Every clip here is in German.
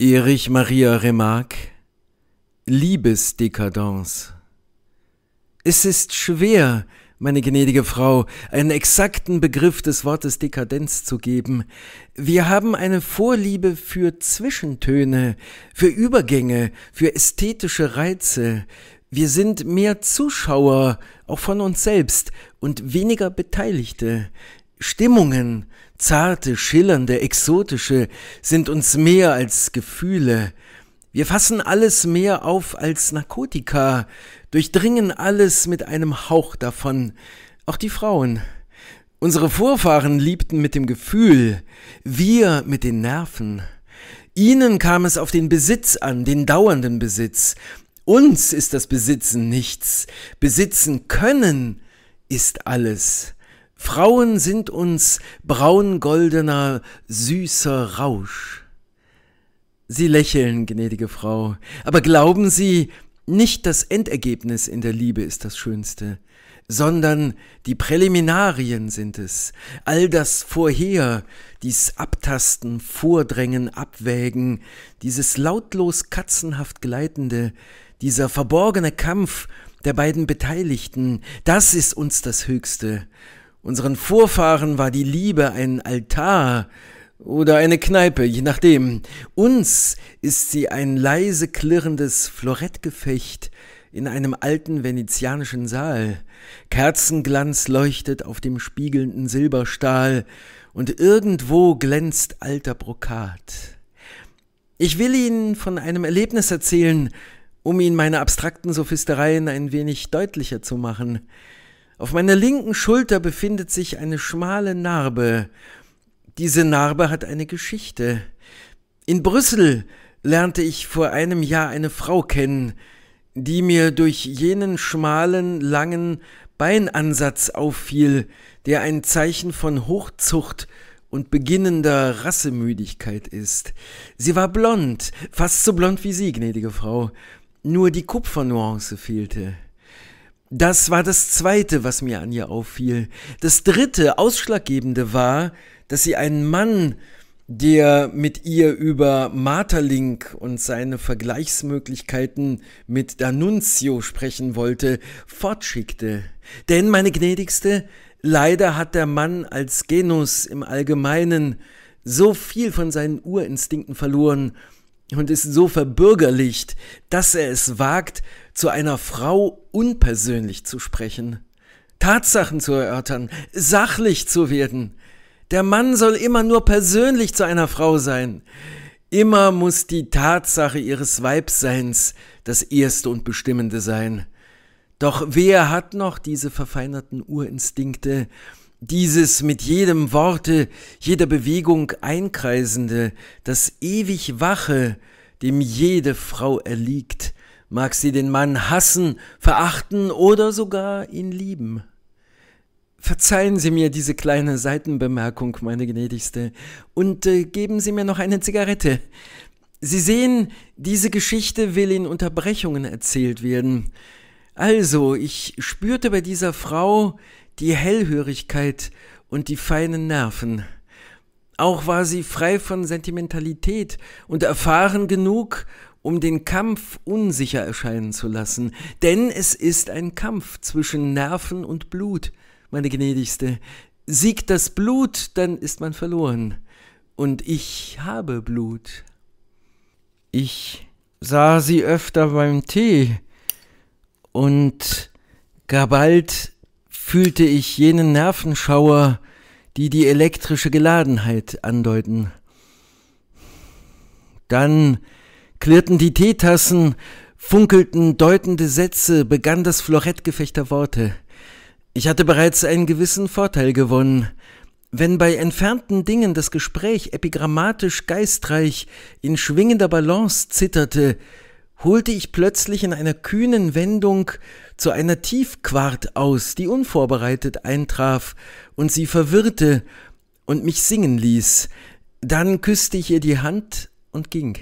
Erich Maria Remarque Liebesdekadence Es ist schwer, meine gnädige Frau, einen exakten Begriff des Wortes Dekadenz zu geben. Wir haben eine Vorliebe für Zwischentöne, für Übergänge, für ästhetische Reize. Wir sind mehr Zuschauer, auch von uns selbst, und weniger Beteiligte. Stimmungen, Zarte, schillernde, exotische sind uns mehr als Gefühle. Wir fassen alles mehr auf als Narkotika, durchdringen alles mit einem Hauch davon, auch die Frauen. Unsere Vorfahren liebten mit dem Gefühl, wir mit den Nerven. Ihnen kam es auf den Besitz an, den dauernden Besitz. Uns ist das Besitzen nichts. Besitzen können ist alles. Frauen sind uns braungoldener, süßer Rausch. Sie lächeln, gnädige Frau, aber glauben Sie, nicht das Endergebnis in der Liebe ist das Schönste, sondern die Präliminarien sind es, all das vorher, dies Abtasten, Vordrängen, Abwägen, dieses lautlos katzenhaft Gleitende, dieser verborgene Kampf der beiden Beteiligten, das ist uns das Höchste, Unseren Vorfahren war die Liebe ein Altar oder eine Kneipe, je nachdem. Uns ist sie ein leise klirrendes Florettgefecht in einem alten venezianischen Saal. Kerzenglanz leuchtet auf dem spiegelnden Silberstahl und irgendwo glänzt alter Brokat. Ich will Ihnen von einem Erlebnis erzählen, um Ihnen meine abstrakten Sophistereien ein wenig deutlicher zu machen. Auf meiner linken Schulter befindet sich eine schmale Narbe. Diese Narbe hat eine Geschichte. In Brüssel lernte ich vor einem Jahr eine Frau kennen, die mir durch jenen schmalen, langen Beinansatz auffiel, der ein Zeichen von Hochzucht und beginnender Rassemüdigkeit ist. Sie war blond, fast so blond wie Sie, gnädige Frau, nur die Kupfernuance fehlte. Das war das Zweite, was mir an ihr auffiel. Das Dritte, Ausschlaggebende war, dass sie einen Mann, der mit ihr über Materlink und seine Vergleichsmöglichkeiten mit D'Annunzio sprechen wollte, fortschickte. Denn, meine gnädigste, leider hat der Mann als Genus im Allgemeinen so viel von seinen Urinstinkten verloren, und ist so verbürgerlicht, dass er es wagt, zu einer Frau unpersönlich zu sprechen, Tatsachen zu erörtern, sachlich zu werden. Der Mann soll immer nur persönlich zu einer Frau sein. Immer muss die Tatsache ihres Weibseins das erste und bestimmende sein. Doch wer hat noch diese verfeinerten Urinstinkte, dieses mit jedem Worte, jeder Bewegung einkreisende, das ewig Wache, dem jede Frau erliegt, mag sie den Mann hassen, verachten oder sogar ihn lieben. Verzeihen Sie mir diese kleine Seitenbemerkung, meine gnädigste, und äh, geben Sie mir noch eine Zigarette. Sie sehen, diese Geschichte will in Unterbrechungen erzählt werden. Also, ich spürte bei dieser Frau, die Hellhörigkeit und die feinen Nerven. Auch war sie frei von Sentimentalität und erfahren genug, um den Kampf unsicher erscheinen zu lassen. Denn es ist ein Kampf zwischen Nerven und Blut, meine Gnädigste. Siegt das Blut, dann ist man verloren. Und ich habe Blut. Ich sah sie öfter beim Tee und gar bald fühlte ich jenen Nervenschauer, die die elektrische Geladenheit andeuten. Dann klirrten die Teetassen, funkelten deutende Sätze, begann das Florettgefecht der Worte. Ich hatte bereits einen gewissen Vorteil gewonnen. Wenn bei entfernten Dingen das Gespräch epigrammatisch geistreich in schwingender Balance zitterte, holte ich plötzlich in einer kühnen Wendung zu einer Tiefquart aus, die unvorbereitet eintraf und sie verwirrte und mich singen ließ. Dann küsste ich ihr die Hand und ging.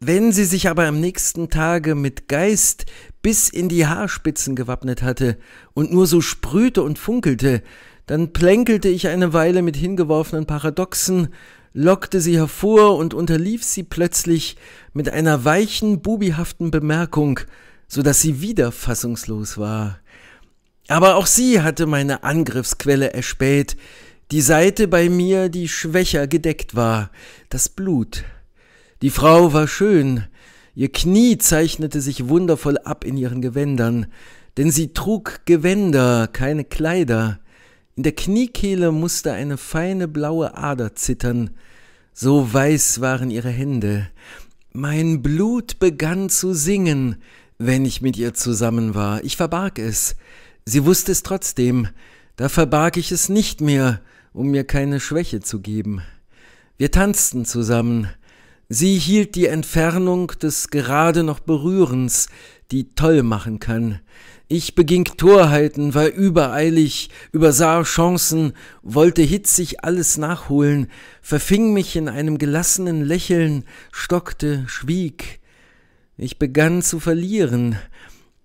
Wenn sie sich aber am nächsten Tage mit Geist bis in die Haarspitzen gewappnet hatte und nur so sprühte und funkelte, dann plänkelte ich eine Weile mit hingeworfenen Paradoxen lockte sie hervor und unterlief sie plötzlich mit einer weichen, bubihaften Bemerkung, so dass sie wieder fassungslos war. Aber auch sie hatte meine Angriffsquelle erspäht, die Seite bei mir, die schwächer gedeckt war, das Blut. Die Frau war schön, ihr Knie zeichnete sich wundervoll ab in ihren Gewändern, denn sie trug Gewänder, keine Kleider, in der Kniekehle musste eine feine blaue Ader zittern, so weiß waren ihre Hände. Mein Blut begann zu singen, wenn ich mit ihr zusammen war. Ich verbarg es. Sie wusste es trotzdem. Da verbarg ich es nicht mehr, um mir keine Schwäche zu geben. Wir tanzten zusammen. Sie hielt die Entfernung des gerade noch Berührens, die toll machen kann. Ich beging Torheiten, war übereilig, übersah Chancen, wollte hitzig alles nachholen, verfing mich in einem gelassenen Lächeln, stockte, schwieg. Ich begann zu verlieren.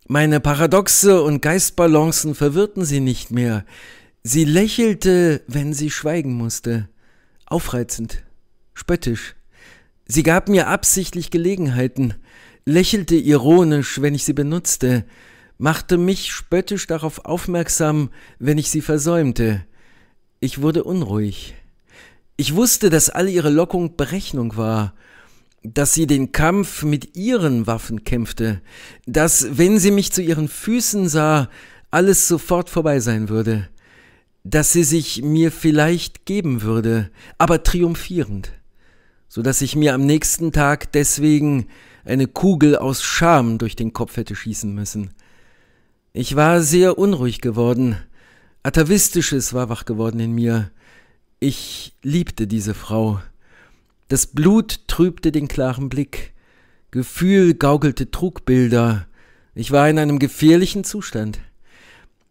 Meine Paradoxe und Geistbalancen verwirrten sie nicht mehr. Sie lächelte, wenn sie schweigen musste. Aufreizend, spöttisch. Sie gab mir absichtlich Gelegenheiten, lächelte ironisch, wenn ich sie benutzte, machte mich spöttisch darauf aufmerksam, wenn ich sie versäumte. Ich wurde unruhig. Ich wusste, dass all ihre Lockung Berechnung war, dass sie den Kampf mit ihren Waffen kämpfte, dass, wenn sie mich zu ihren Füßen sah, alles sofort vorbei sein würde, dass sie sich mir vielleicht geben würde, aber triumphierend, so dass ich mir am nächsten Tag deswegen eine Kugel aus Scham durch den Kopf hätte schießen müssen. Ich war sehr unruhig geworden. Atavistisches war wach geworden in mir. Ich liebte diese Frau. Das Blut trübte den klaren Blick. Gefühl gaukelte Trugbilder. Ich war in einem gefährlichen Zustand.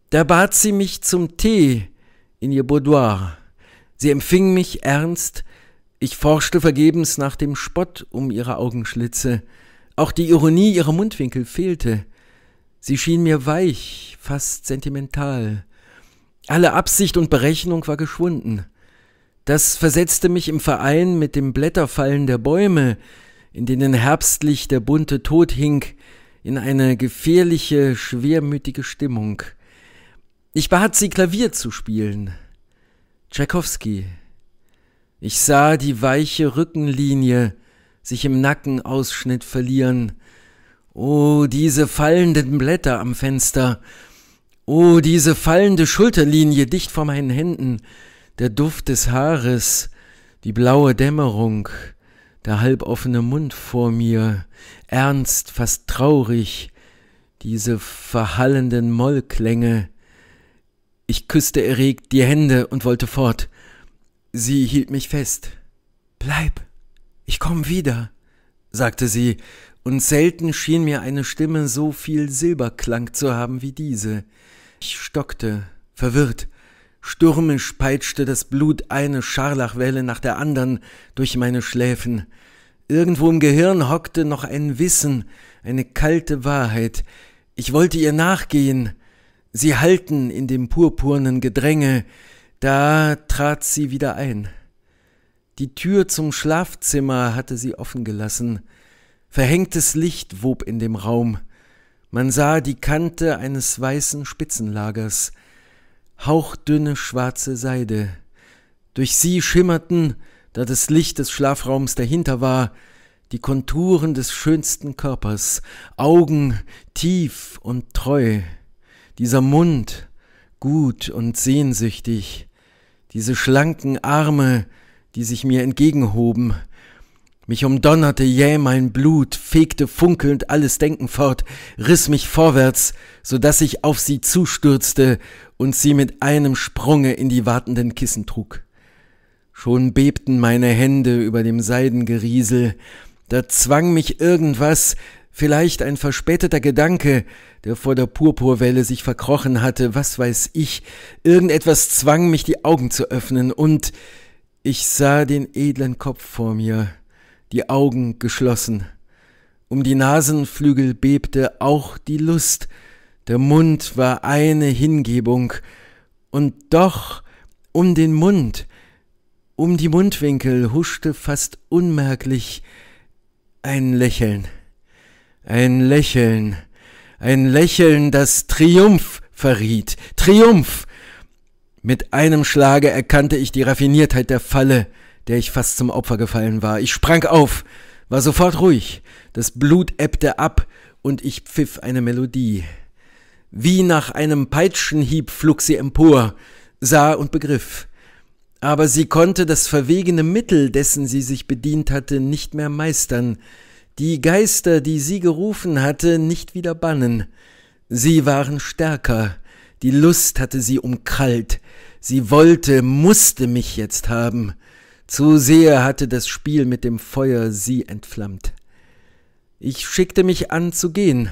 Da bat sie mich zum Tee in ihr Boudoir. Sie empfing mich ernst. Ich forschte vergebens nach dem Spott um ihre Augenschlitze. Auch die Ironie ihrer Mundwinkel fehlte. Sie schien mir weich, fast sentimental. Alle Absicht und Berechnung war geschwunden. Das versetzte mich im Verein mit dem Blätterfallen der Bäume, in denen herbstlich der bunte Tod hing, in eine gefährliche, schwermütige Stimmung. Ich bat sie, Klavier zu spielen. Tschaikowski. Ich sah die weiche Rückenlinie sich im Nackenausschnitt verlieren, Oh, diese fallenden Blätter am Fenster. Oh, diese fallende Schulterlinie dicht vor meinen Händen. Der Duft des Haares, die blaue Dämmerung, der halboffene Mund vor mir, ernst, fast traurig, diese verhallenden Mollklänge. Ich küsste erregt die Hände und wollte fort. Sie hielt mich fest. Bleib, ich komm wieder, sagte sie und selten schien mir eine Stimme so viel Silberklang zu haben wie diese. Ich stockte, verwirrt. Stürmisch peitschte das Blut eine Scharlachwelle nach der anderen durch meine Schläfen. Irgendwo im Gehirn hockte noch ein Wissen, eine kalte Wahrheit. Ich wollte ihr nachgehen. Sie halten in dem purpurnen Gedränge. Da trat sie wieder ein. Die Tür zum Schlafzimmer hatte sie offen gelassen. Verhängtes Licht wob in dem Raum. Man sah die Kante eines weißen Spitzenlagers, hauchdünne schwarze Seide. Durch sie schimmerten, da das Licht des Schlafraums dahinter war, die Konturen des schönsten Körpers, Augen tief und treu, dieser Mund gut und sehnsüchtig, diese schlanken Arme, die sich mir entgegenhoben, mich umdonnerte jäh mein Blut, fegte funkelnd alles Denken fort, riss mich vorwärts, so dass ich auf sie zustürzte und sie mit einem Sprunge in die wartenden Kissen trug. Schon bebten meine Hände über dem Seidengeriesel, da zwang mich irgendwas, vielleicht ein verspäteter Gedanke, der vor der Purpurwelle sich verkrochen hatte, was weiß ich, irgendetwas zwang mich, die Augen zu öffnen, und ich sah den edlen Kopf vor mir, die Augen geschlossen. Um die Nasenflügel bebte auch die Lust, der Mund war eine Hingebung, und doch um den Mund, um die Mundwinkel huschte fast unmerklich ein Lächeln, ein Lächeln, ein Lächeln, das Triumph verriet, Triumph! Mit einem Schlage erkannte ich die Raffiniertheit der Falle, der ich fast zum Opfer gefallen war. Ich sprang auf, war sofort ruhig, das Blut ebbte ab und ich pfiff eine Melodie. Wie nach einem Peitschenhieb flog sie empor, sah und begriff. Aber sie konnte das verwegene Mittel, dessen sie sich bedient hatte, nicht mehr meistern, die Geister, die sie gerufen hatte, nicht wieder bannen. Sie waren stärker, die Lust hatte sie umkrallt, sie wollte, musste mich jetzt haben. Zu sehr hatte das Spiel mit dem Feuer sie entflammt. Ich schickte mich an zu gehen.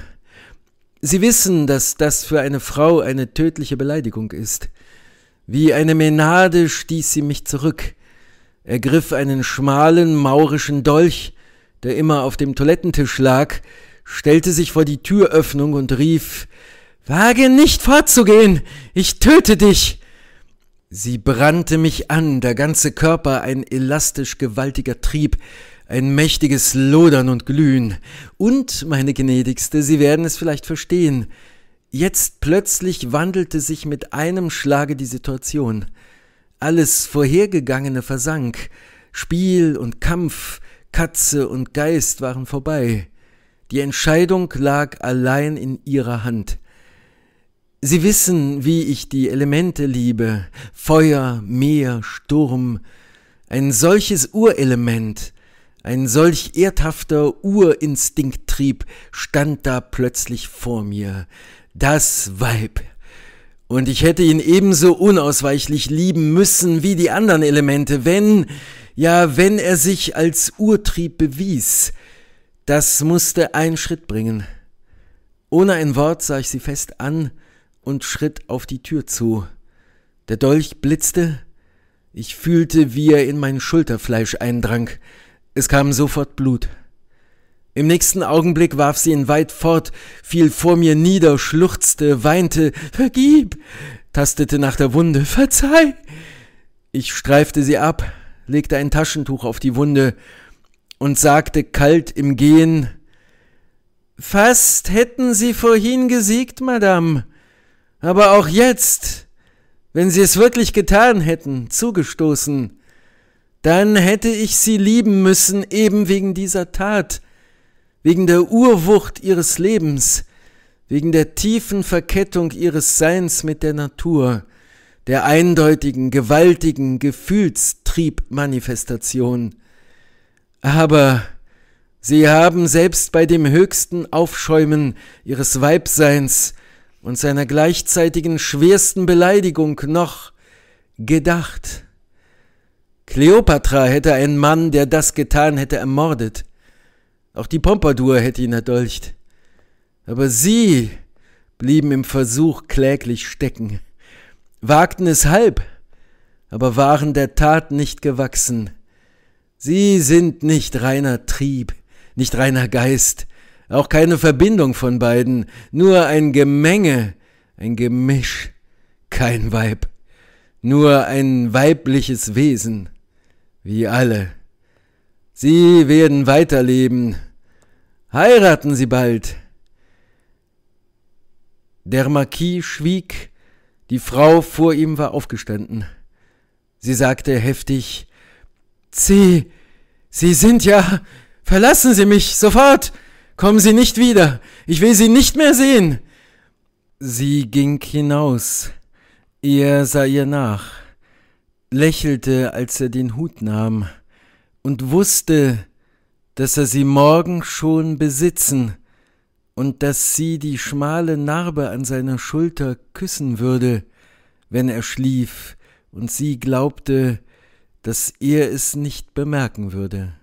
Sie wissen, dass das für eine Frau eine tödliche Beleidigung ist. Wie eine Menade stieß sie mich zurück, ergriff einen schmalen maurischen Dolch, der immer auf dem Toilettentisch lag, stellte sich vor die Türöffnung und rief Wage nicht fortzugehen, ich töte dich. Sie brannte mich an, der ganze Körper ein elastisch gewaltiger Trieb, ein mächtiges Lodern und Glühen. Und, meine Gnädigste, Sie werden es vielleicht verstehen, jetzt plötzlich wandelte sich mit einem Schlage die Situation. Alles Vorhergegangene versank, Spiel und Kampf, Katze und Geist waren vorbei. Die Entscheidung lag allein in ihrer Hand. Sie wissen, wie ich die Elemente liebe, Feuer, Meer, Sturm, ein solches Urelement, ein solch erdhafter Urinstinkttrieb stand da plötzlich vor mir, das Weib. Und ich hätte ihn ebenso unausweichlich lieben müssen wie die anderen Elemente, wenn, ja, wenn er sich als Urtrieb bewies. Das musste einen Schritt bringen. Ohne ein Wort sah ich sie fest an, und schritt auf die Tür zu. Der Dolch blitzte, ich fühlte, wie er in mein Schulterfleisch eindrang. Es kam sofort Blut. Im nächsten Augenblick warf sie ihn weit fort, fiel vor mir nieder, schluchzte, weinte, vergib, tastete nach der Wunde, verzeih. Ich streifte sie ab, legte ein Taschentuch auf die Wunde und sagte kalt im Gehen, Fast hätten Sie vorhin gesiegt, Madame aber auch jetzt, wenn sie es wirklich getan hätten, zugestoßen, dann hätte ich sie lieben müssen eben wegen dieser Tat, wegen der Urwucht ihres Lebens, wegen der tiefen Verkettung ihres Seins mit der Natur, der eindeutigen, gewaltigen Gefühlstriebmanifestation. Aber sie haben selbst bei dem höchsten Aufschäumen ihres Weibseins und seiner gleichzeitigen schwersten Beleidigung noch gedacht. Kleopatra hätte einen Mann, der das getan hätte, ermordet. Auch die Pompadour hätte ihn erdolcht. Aber sie blieben im Versuch kläglich stecken, wagten es halb, aber waren der Tat nicht gewachsen. Sie sind nicht reiner Trieb, nicht reiner Geist, auch keine Verbindung von beiden, nur ein Gemenge, ein Gemisch, kein Weib, nur ein weibliches Wesen, wie alle. Sie werden weiterleben, heiraten Sie bald. Der Marquis schwieg, die Frau vor ihm war aufgestanden. Sie sagte heftig, Sie, Sie sind ja, verlassen Sie mich sofort, Kommen Sie nicht wieder! Ich will Sie nicht mehr sehen! Sie ging hinaus. Er sah ihr nach, lächelte, als er den Hut nahm, und wusste, dass er sie morgen schon besitzen und dass sie die schmale Narbe an seiner Schulter küssen würde, wenn er schlief, und sie glaubte, dass er es nicht bemerken würde.